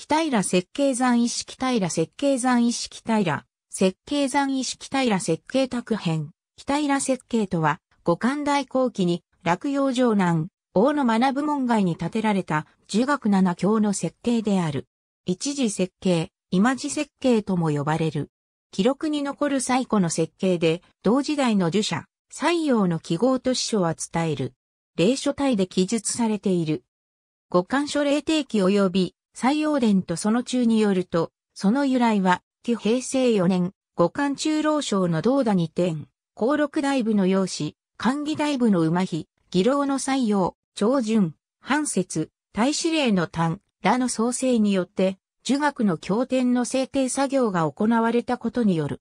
北平設計山一式平設計山一式平設計山一式平設計宅編北平設計とは五感大後期に落葉城南大野学門外に建てられた儒学七教の設計である一時設計今時設計とも呼ばれる記録に残る最古の設計で同時代の儒者西洋の記号と師匠は伝える霊書体で記述されている五感書霊定記及び採用伝とその中によると、その由来は、旧平成4年、五冠中老将の道打に点、高六大部の養子、漢議大部の馬妃、義老の採用、長順、半節、大司令の単、らの創生によって、儒学の経典の制定作業が行われたことによる。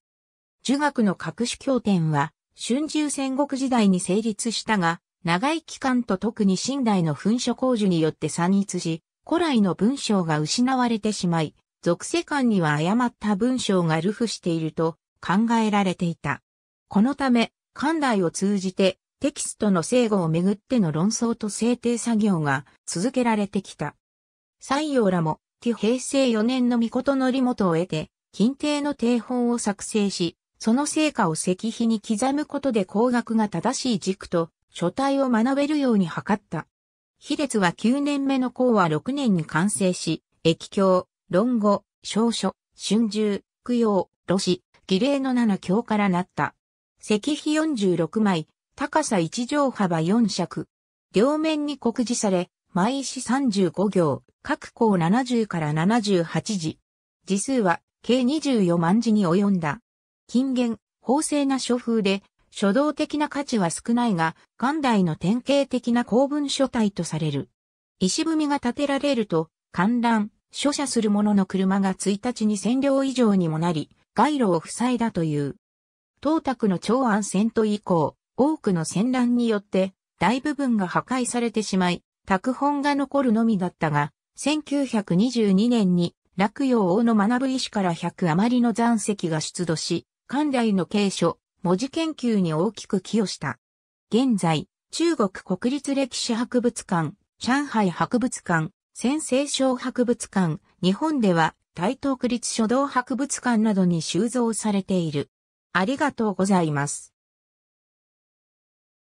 儒学の各種経典は、春秋戦国時代に成立したが、長い期間と特に新代の噴書工事によって散逸し、古来の文章が失われてしまい、俗世間には誤った文章が流布していると考えられていた。このため、関代を通じてテキストの正誤をめぐっての論争と制定作業が続けられてきた。西洋らも、旧平成4年の御事の利元を得て、近帝の定本を作成し、その成果を石碑に刻むことで工学が正しい軸と書体を学べるように図った。秀列は9年目の項は6年に完成し、液経、論語、小書、春秋、供養、露詩、儀礼の7経からなった。石碑46枚、高さ1畳幅4尺。両面に告示され、毎石35行、各項70から78字。字数は計24万字に及んだ。近現、法制な書風で、書道的な価値は少ないが、元来の典型的な公文書体とされる。石踏みが建てられると、観覧、書写する者の車が1日に1000両以上にもなり、街路を塞いだという。東卓の長安遷都以降、多くの戦乱によって、大部分が破壊されてしまい、拓本が残るのみだったが、1922年に、洛陽王の学ぶ医師から100余りの残石が出土し、関来の継所、文字研究に大きく寄与した。現在、中国国立歴史博物館、上海博物館、先西省博物館、日本では台東区立書道博物館などに収蔵されている。ありがとうございます。